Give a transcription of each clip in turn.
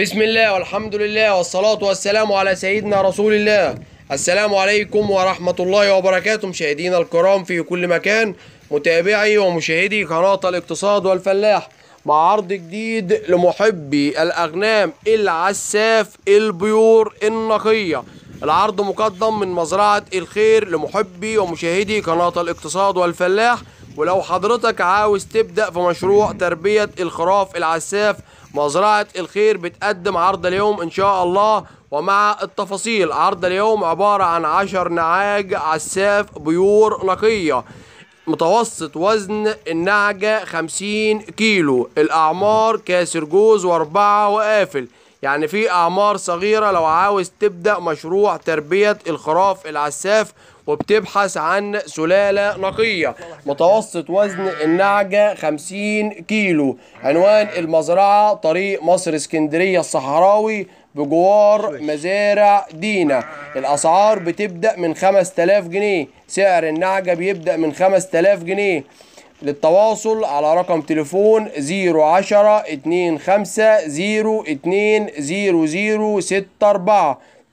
بسم الله والحمد لله والصلاة والسلام على سيدنا رسول الله السلام عليكم ورحمة الله وبركاته مشاهدينا الكرام في كل مكان متابعي ومشاهدي قناة الاقتصاد والفلاح مع عرض جديد لمحبي الأغنام العساف البيور النقية العرض مقدم من مزرعة الخير لمحبي ومشاهدي قناة الاقتصاد والفلاح ولو حضرتك عاوز تبدأ في مشروع تربية الخراف العساف مزرعة الخير بتقدم عرض اليوم إن شاء الله ومع التفاصيل عرض اليوم عبارة عن عشر نعاج عساف بيور نقية متوسط وزن النعجة خمسين كيلو الأعمار كاسر جوز وأربعة وقافل يعني في اعمار صغيره لو عاوز تبدا مشروع تربيه الخراف العساف وبتبحث عن سلاله نقيه متوسط وزن النعجه 50 كيلو عنوان المزرعه طريق مصر اسكندريه الصحراوي بجوار مزارع دينا الاسعار بتبدا من 5000 جنيه سعر النعجه بيبدا من 5000 جنيه للتواصل على رقم تليفون 010 25 0200064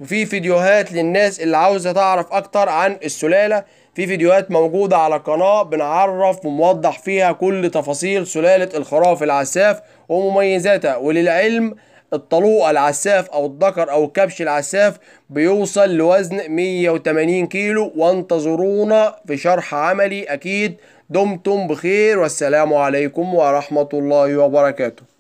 وفي فيديوهات للناس اللي عاوزة تعرف أكتر عن السلالة في فيديوهات موجودة على القناة بنعرف وموضح فيها كل تفاصيل سلالة الخراف العساف ومميزاتها وللعلم الطلوق العساف او الدكر او كبش العساف بيوصل لوزن 180 كيلو وانتظرونا في شرح عملي اكيد دمتم بخير والسلام عليكم ورحمه الله وبركاته